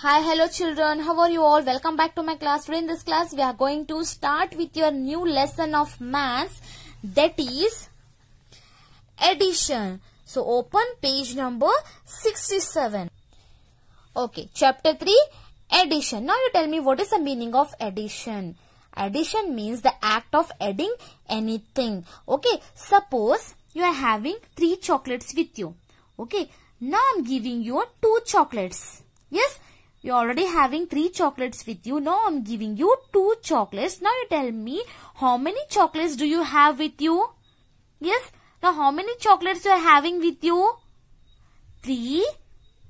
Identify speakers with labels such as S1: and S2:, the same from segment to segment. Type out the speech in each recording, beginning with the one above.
S1: Hi, hello children. How are you all? Welcome back to my class. Today in this class, we are going to start with your new lesson of maths that is addition. So, open page number 67. Okay, chapter 3, addition. Now, you tell me what is the meaning of addition. Addition means the act of adding anything. Okay, suppose you are having 3 chocolates with you. Okay, now I am giving you 2 chocolates. Yes, you're already having three chocolates with you. Now I'm giving you two chocolates. Now you tell me how many chocolates do you have with you? Yes. Now how many chocolates you are having with you? Three,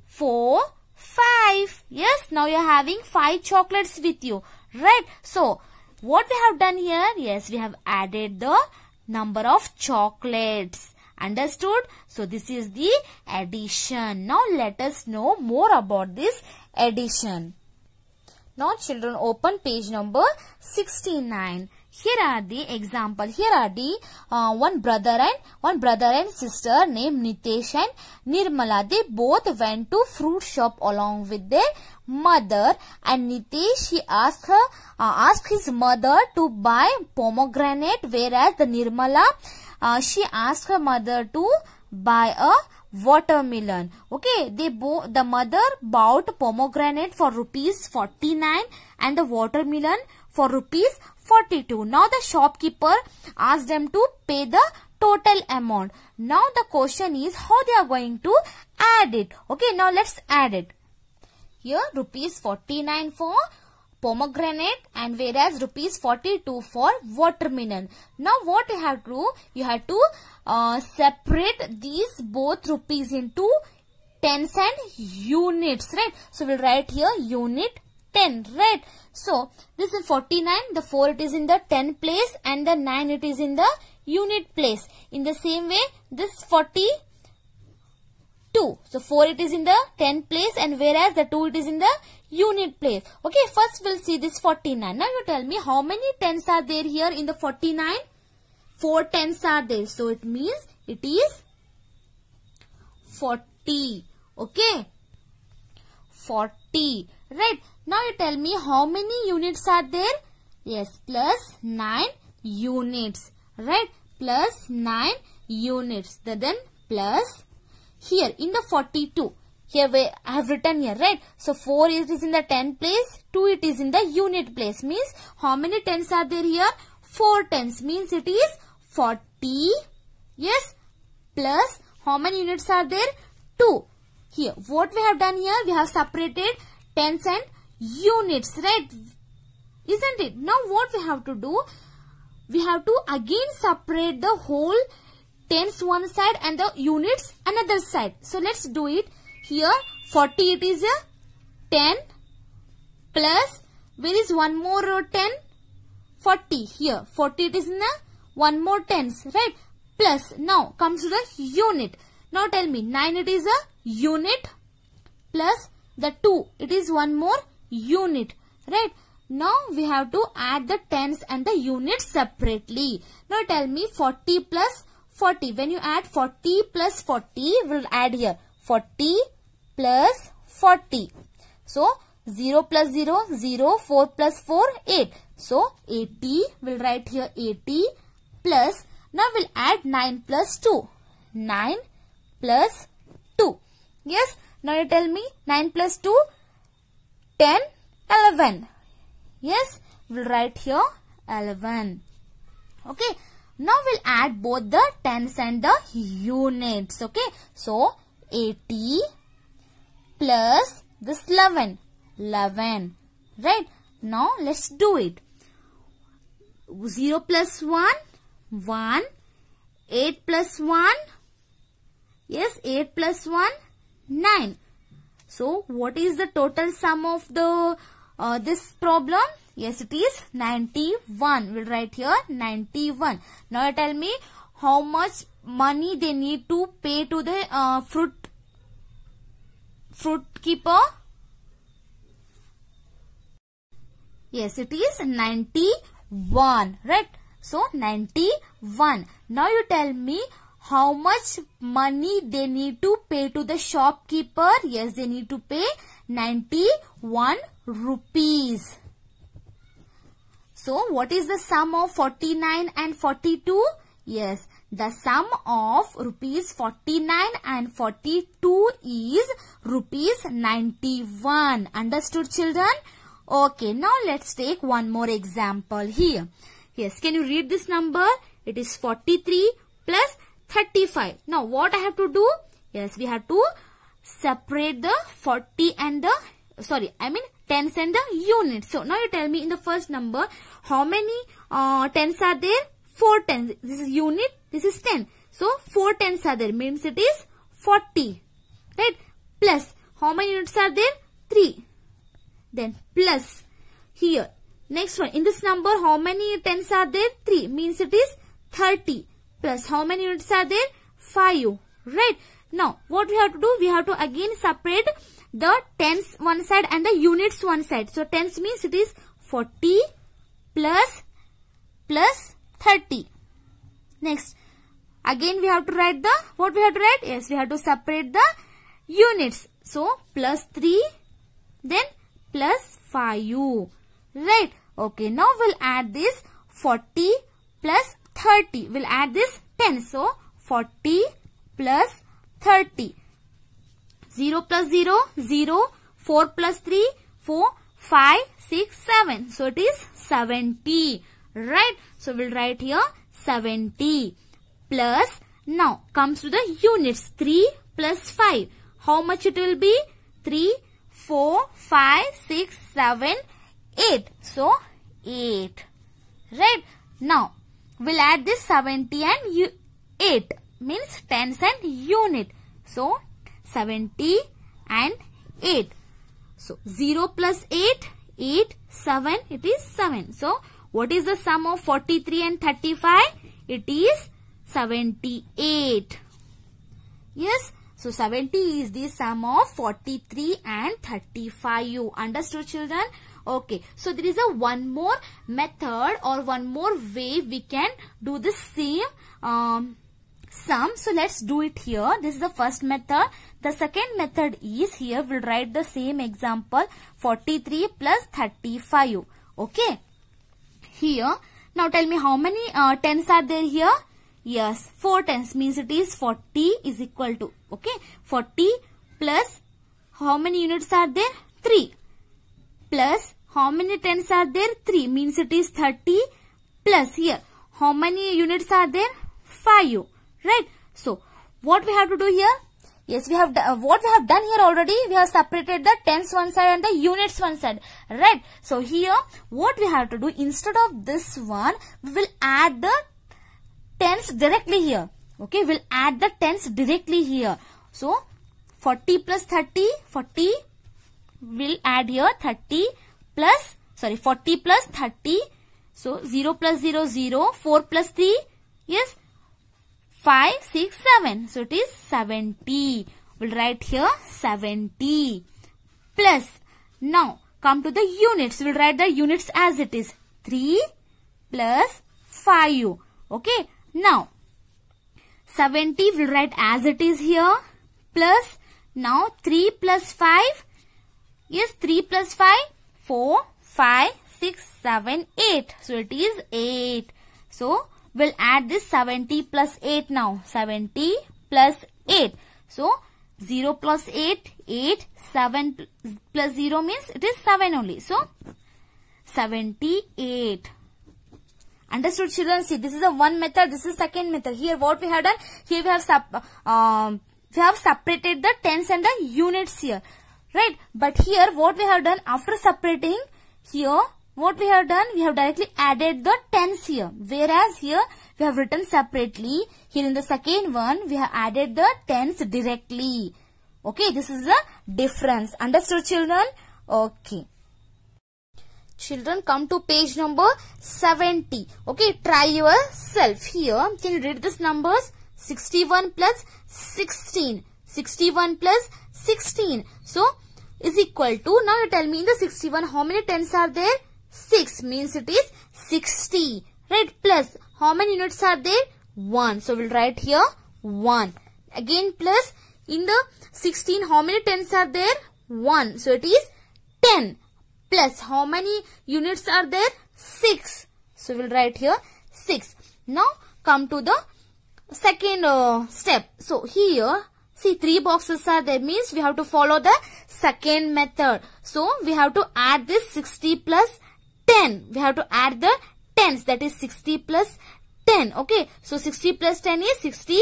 S1: four, five. Yes. Now you're having five chocolates with you. Right. So what we have done here? Yes, we have added the number of chocolates. Understood? So this is the addition. Now let us know more about this addition. Now children open page number 69. Here are the example. Here are the uh, one brother and one brother and sister named Nitesh and Nirmala. They both went to fruit shop along with their mother and Nitesh he asked her uh, asked his mother to buy pomegranate whereas the Nirmala uh, she asked her mother to buy a watermelon. Okay, they the mother bought pomegranate for rupees 49 and the watermelon for rupees 42. Now the shopkeeper asked them to pay the total amount. Now the question is how they are going to add it. Okay, now let's add it. Here rupees 49 for pomegranate and whereas rupees 42 for watermelon. Now what you have to do? You have to uh, separate these both rupees into tens and units, right? So we'll write here unit 10, right? So this is 49, the 4 it is in the 10 place and the 9 it is in the unit place. In the same way, this 40 2. So 4 it is in the 10 place and whereas the 2 it is in the unit place. Okay, first we'll see this 49. Now you tell me how many tens are there here in the 49? 4 tens are there. So it means it is 40. Okay. 40. Right. Now you tell me how many units are there? Yes, plus 9 units. Right. Plus 9 units. Then plus here in the 42 here I have written here, right? So 4 it is in the 10 place, 2 it is in the unit place. Means how many tens are there here? 4 tens means it is 40. Yes, plus how many units are there? 2. Here, what we have done here? We have separated tens and units, right? Isn't it? Now what we have to do? We have to again separate the whole tens one side and the units another side. So let's do it. Here 40 it is a 10 plus where is one more row 10? 40 here 40 it is in one more tens right plus now comes to the unit. Now tell me 9 it is a unit plus the 2 it is one more unit right. Now we have to add the tens and the units separately. Now tell me 40 plus 40. When you add 40 plus 40, we'll add here 40 plus 40. So 0 plus 0, 0, 4 plus 4, 8. So 80, we'll write here 80 plus, now we'll add 9 plus 2. 9 plus 2. Yes, now you tell me 9 plus 2, 10, 11. Yes, we'll write here 11. Okay, now we'll add both the tens and the units. Okay, so 80 plus this 11. 11. Right. Now let's do it. 0 plus 1. 1. 8 plus 1. Yes, 8 plus 1. 9. So what is the total sum of the uh, this problem? Yes, it is 91. We'll write here 91. Now tell me how much money they need to pay to the uh, fruit fruit keeper? Yes, it is 91, right? So, 91. Now you tell me how much money they need to pay to the shopkeeper. Yes, they need to pay 91 rupees. So, what is the sum of 49 and 42? Yes, the sum of rupees 49 and 42 is rupees 91. Understood children? Okay, now let's take one more example here. Yes, can you read this number? It is 43 plus 35. Now what I have to do? Yes, we have to separate the 40 and the, sorry, I mean tens and the units. So now you tell me in the first number, how many uh, tens are there? 4 tens. This is unit this is 10. So 4 tens are there. Means it is 40. Right? Plus. How many units are there? 3. Then plus. Here. Next one. In this number how many tens are there? 3. Means it is 30. Plus how many units are there? 5. Right? Now what we have to do? We have to again separate the tens one side and the units one side. So tens means it is 40 plus plus 30. Next, again we have to write the, what we have to write? Yes, we have to separate the units. So, plus 3, then plus 5. Right. Okay, now we'll add this 40 plus 30. We'll add this 10. So, 40 plus 30. 0 plus 0, 0. 4 plus 3, 4, 5, 6, 7. So, it is 70. Right. So, we'll write here 70 plus now comes to the units 3 plus 5. How much it will be? 3, 4, 5, 6, 7, 8. So 8. Right. Now we'll add this 70 and 8 means tens and unit. So 70 and 8. So 0 plus 8, 8, 7, it is 7. So what is the sum of 43 and 35? It is 78. Yes. So 70 is the sum of 43 and 35. You understood children? Okay. So there is a one more method or one more way we can do the same um, sum. So let's do it here. This is the first method. The second method is here we'll write the same example 43 plus 35. Okay. Here now tell me how many uh, tens are there here? Yes, 4 tens means it is 40 is equal to, okay, 40 plus how many units are there? 3 plus how many tens are there? 3 means it is 30 plus here. How many units are there? 5, right? So, what we have to do here? Yes, we have uh, what we have done here already, we have separated the tens one side and the units one side, right? So here, what we have to do, instead of this one, we will add the tens directly here. Okay, we'll add the tens directly here. So, 40 plus 30, 40, we'll add here 30 plus, sorry, 40 plus 30. So, 0 plus 0, 0, 4 plus 3, yes, 5, 6, 7. So it is 70. We'll write here 70 plus. Now come to the units. We'll write the units as it is. 3 plus 5. Okay. Now 70 we'll write as it is here plus. Now 3 plus 5 is 3 plus 5. 4, 5, 6, 7, 8. So it is 8. So We'll add this 70 plus 8 now. 70 plus 8. So, 0 plus 8, 8, 7 plus 0 means it is 7 only. So, 78. Understood children? See, this is the one method, this is second method. Here what we have done, here we have, sub, um, we have separated the tens and the units here. Right? But here what we have done after separating, here what we have done? We have directly added the tens here. Whereas here we have written separately. Here in the second one we have added the tens directly. Okay, this is the difference. Understood children? Okay. Children, come to page number 70. Okay, try yourself here. Can you read these numbers? 61 plus 16. 61 plus 16. So, is equal to, now you tell me in the 61, how many tens are there? 6 means it is 60. Right? Plus how many units are there? 1. So we'll write here 1. Again plus in the 16 how many tens are there? 1. So it is 10 plus how many units are there? 6. So we'll write here 6. Now come to the second uh, step. So here see three boxes are there means we have to follow the second method. So we have to add this 60 plus 10. We have to add the tens. That is 60 plus 10. Okay. So 60 plus 10 is 60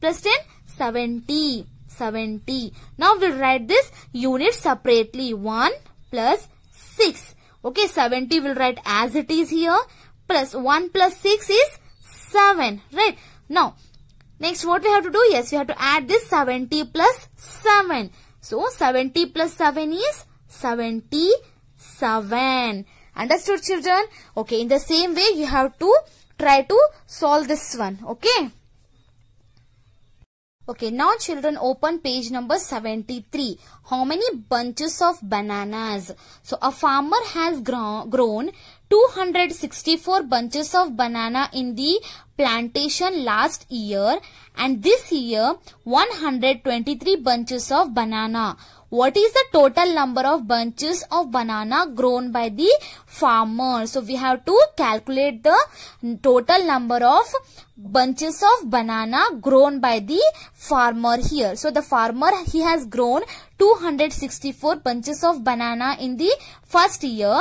S1: plus 10, 70. 70. Now we'll write this unit separately. 1 plus 6. Okay. 70 we'll write as it is here. Plus 1 plus 6 is 7. Right. Now, next what we have to do? Yes, we have to add this 70 plus 7. So, 70 plus 7 is 77. Understood children? Okay, in the same way you have to try to solve this one. Okay. Okay, now children open page number 73. How many bunches of bananas? So, a farmer has grown 264 bunches of banana in the plantation last year and this year 123 bunches of banana. What is the total number of bunches of banana grown by the farmer? So we have to calculate the total number of bunches of banana grown by the farmer here. So the farmer he has grown 264 bunches of banana in the first year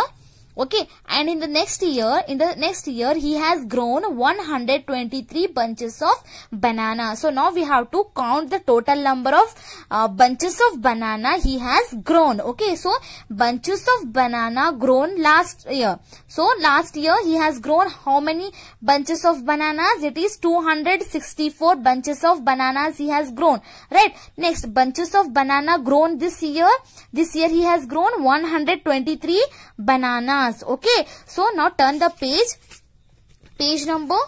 S1: Okay. And in the next year, in the next year, he has grown 123 bunches of banana. So now we have to count the total number of uh, bunches of banana he has grown. Okay. So bunches of banana grown last year. So last year he has grown how many bunches of bananas? It is 264 bunches of bananas he has grown. Right. Next bunches of banana grown this year. This year he has grown 123 bananas okay so now turn the page page number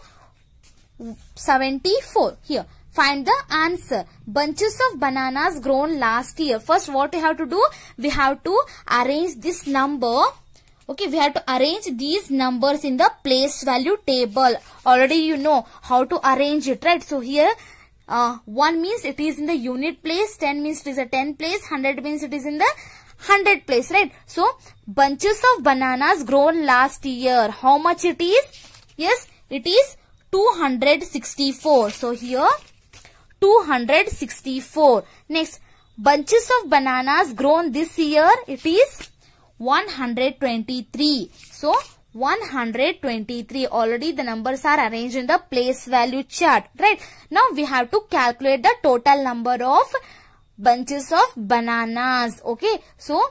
S1: 74 here find the answer bunches of bananas grown last year first what we have to do we have to arrange this number okay we have to arrange these numbers in the place value table already you know how to arrange it right so here uh, 1 means it is in the unit place 10 means it is a 10 place 100 means it is in the 100 place, right? So, bunches of bananas grown last year. How much it is? Yes, it is 264. So, here 264. Next, bunches of bananas grown this year. It is 123. So, 123 already the numbers are arranged in the place value chart right now we have to calculate the total number of bunches of bananas. Okay. So,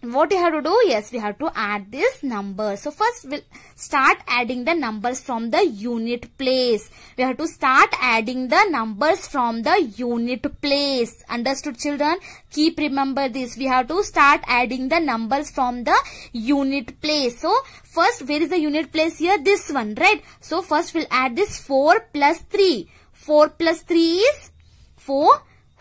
S1: what we have to do? Yes, we have to add this number. So, first we'll start adding the numbers from the unit place. We have to start adding the numbers from the unit place. Understood children? Keep remember this. We have to start adding the numbers from the unit place. So, first where is the unit place here? This one, right? So, first we'll add this 4 plus 3. 4 plus 3 is 4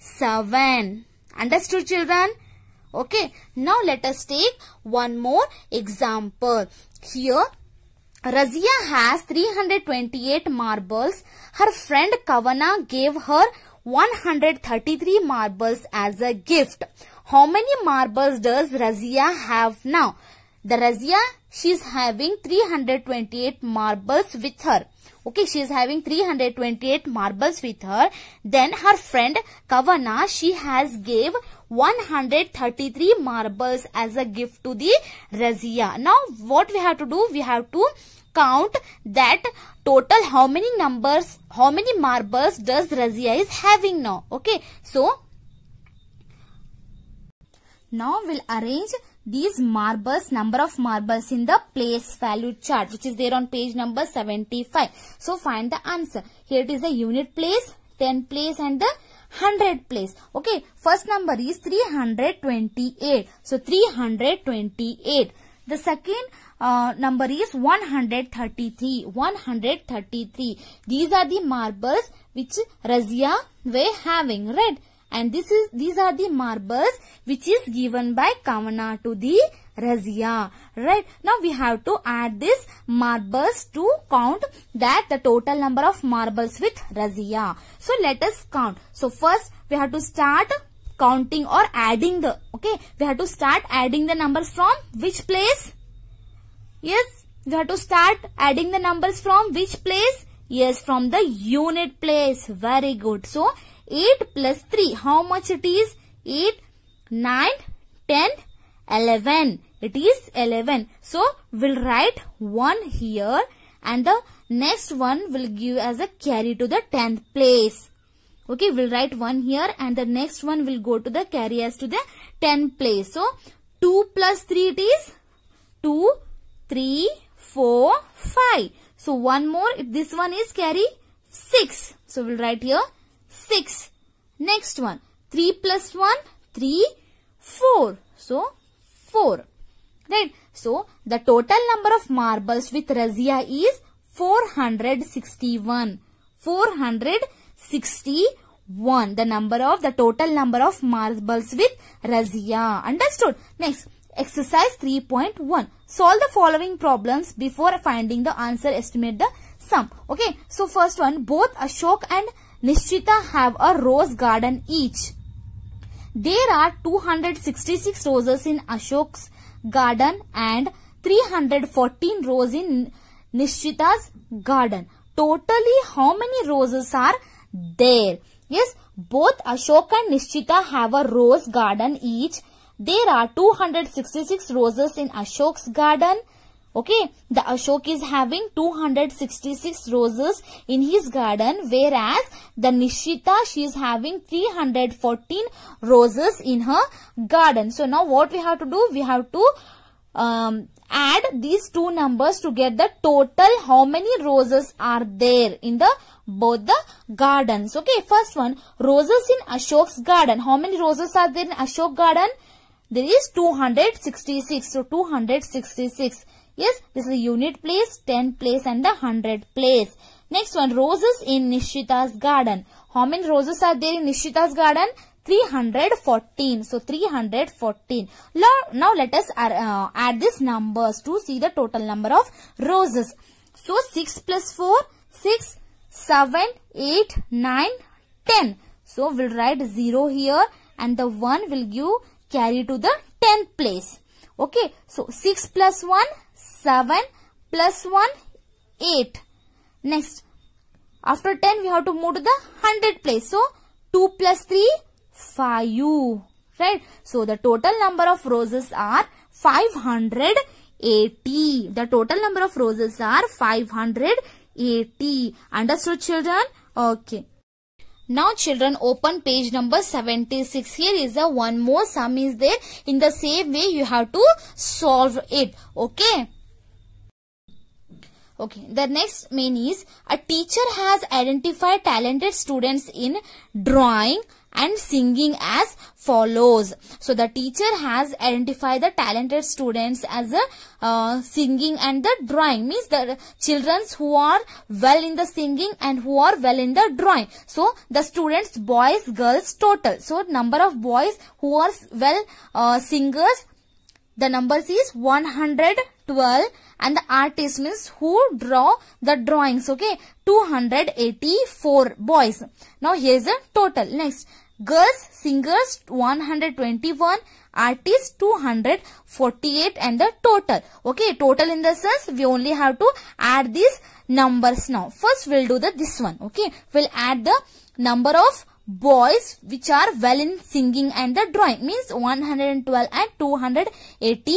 S1: 7. Understood children? Okay. Now let us take one more example. Here Razia has 328 marbles. Her friend Kavana gave her 133 marbles as a gift. How many marbles does Razia have now? The Razia, she is having 328 marbles with her. Okay, she is having 328 marbles with her. Then her friend Kavana, she has gave 133 marbles as a gift to the Razia. Now, what we have to do? We have to count that total how many numbers, how many marbles does Razia is having now. Okay, so now we'll arrange these marbles, number of marbles in the place value chart which is there on page number 75. So find the answer. Here it is the unit place, 10 place and the 100 place. Okay, first number is 328. So 328. The second uh, number is 133. 133. These are the marbles which Razia were having, right? and this is these are the marbles which is given by Kavana to the Razia. Right. Now we have to add this marbles to count that the total number of marbles with Razia. So let us count. So first we have to start counting or adding the okay we have to start adding the numbers from which place yes we have to start adding the numbers from which place yes from the unit place very good so 8 plus 3. How much it is? 8, 9, 10, 11. It is 11. So, we'll write 1 here and the next one will give as a carry to the 10th place. Okay, we'll write 1 here and the next one will go to the carry as to the 10th place. So, 2 plus 3 it is 2, 3, 4, 5. So, one more, If this one is carry 6. So, we'll write here 6. Next one. 3 plus 1, 3, 4. So, 4. Right. So, the total number of marbles with razia is 461. 461. The number of, the total number of marbles with razia. Understood? Next. Exercise 3.1. Solve the following problems before finding the answer. Estimate the sum. Okay. So, first one. Both Ashok and Nishchita have a rose garden each. There are 266 roses in Ashok's garden and 314 roses in Nishchita's garden. Totally how many roses are there? Yes, both Ashok and Nishchita have a rose garden each. There are 266 roses in Ashok's garden Okay, the Ashok is having 266 roses in his garden whereas the Nishita she is having 314 roses in her garden. So now what we have to do? We have to um, add these two numbers to get the total how many roses are there in the both the gardens. Okay, first one roses in Ashok's garden. How many roses are there in Ashok garden? There is 266. So 266 Yes, this is the unit place, 10 place and the 100 place. Next one, roses in Nishita's garden. How many roses are there in Nishita's garden? 314. So 314. Now let us uh, add these numbers to see the total number of roses. So 6 plus 4, 6, 7, 8, 9, 10. So we'll write 0 here and the 1 will give carry to the 10th place. Okay. So 6 plus 1, 7 plus 1 8. Next after 10 we have to move to the 100 place. So 2 plus 3 5. Right. So the total number of roses are 580. The total number of roses are 580. Understood children? Okay. Now children open page number 76. Here is the one more sum is there. In the same way you have to solve it. Okay. Okay, the next main is a teacher has identified talented students in drawing and singing as follows. So the teacher has identified the talented students as a uh, uh, singing and the drawing means the children who are well in the singing and who are well in the drawing. So the students boys girls total. So number of boys who are well uh, singers the numbers is 100 12 and the artist means who draw the drawings okay 284 boys now here is the total next girls singers 121 artists 248 and the total okay total in the sense we only have to add these numbers now first we'll do the this one okay we'll add the number of boys which are well in singing and the drawing means 112 and 280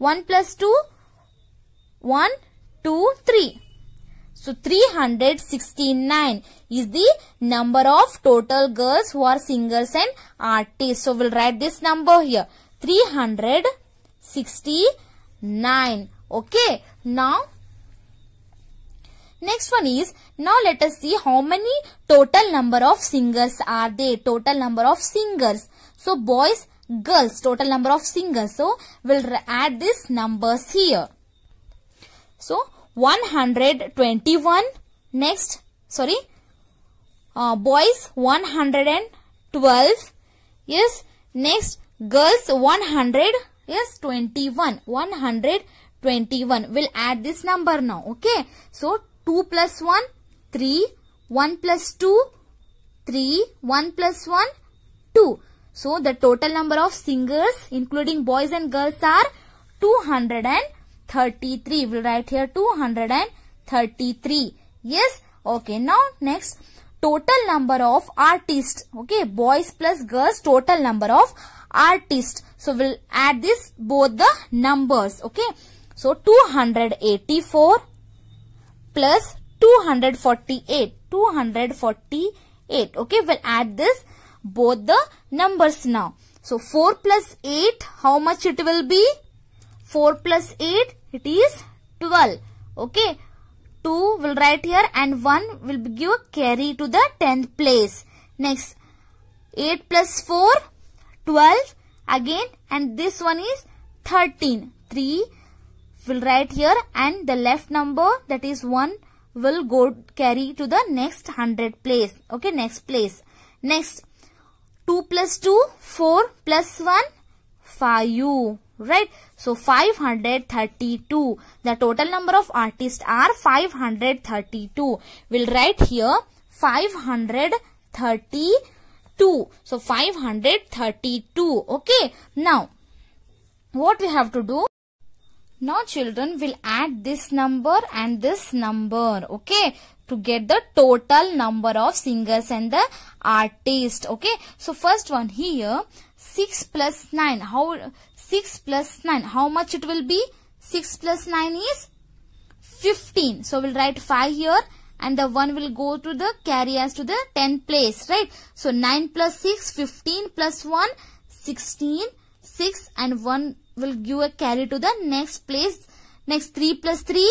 S1: 1 plus 2, 1, 2, 3. So 369 is the number of total girls who are singers and artists. So we'll write this number here. 369. Okay. Now Next one is, now let us see how many total number of singers are there, total number of singers. So boys girls, total number of singers. So, we'll add these numbers here. So, 121. Next, sorry, uh, boys 112. Yes, next girls 100. Yes, 21. 121. We'll add this number now. Okay. So, 2 plus 1, 3. 1 plus 2, 3. 1 plus 1, 2. So the total number of singers including boys and girls are 233. We'll write here 233. Yes. Okay. Now next total number of artists. Okay. Boys plus girls total number of artists. So we'll add this both the numbers. Okay. So 284 plus 248. 248. Okay. We'll add this both the numbers now. So 4 plus 8, how much it will be? 4 plus 8, it is 12. Okay. 2 will write here and 1 will give carry to the 10th place. Next, 8 plus 4, 12 again and this one is 13. 3 will write here and the left number that is 1 will go carry to the next 100 place. Okay, next place. Next, 2 plus 2, 4 plus 1, 5. Right? So 532. The total number of artists are 532. We'll write here 532. So 532. Okay. Now, what we have to do? Now children will add this number and this number. Okay to get the total number of singers and the artist, Okay. So first one here 6 plus 9. How 6 plus 9. How much it will be? 6 plus 9 is 15. So we'll write 5 here and the 1 will go to the carry as to the 10 place. Right. So 9 plus 6 15 plus 1 16 6 and 1 will give a carry to the next place. Next 3 plus 3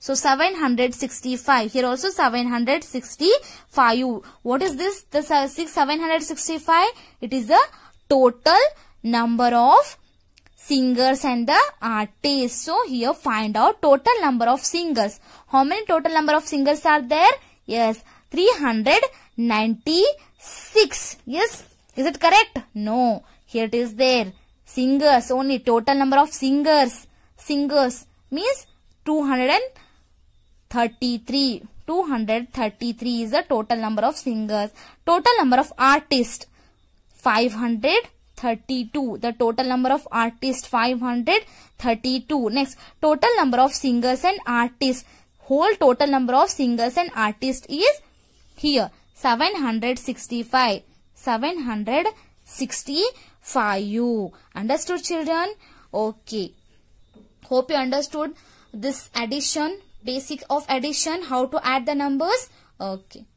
S1: So 765. Here also 765. What is this? The 6 765. It is the total number of singers and the artists. So here find out total number of singers. How many total number of singers are there? Yes, 396. Yes, is it correct? No. Here it is there. Singers only. Total number of singers. Singers means 200 and 233. 233 is the total number of singers. Total number of artists 532. The total number of artists 532. Next, total number of singers and artists. Whole total number of singers and artists is here 765. 765. You understood children? Okay. Hope you understood this addition basic of addition, how to add the numbers. Okay.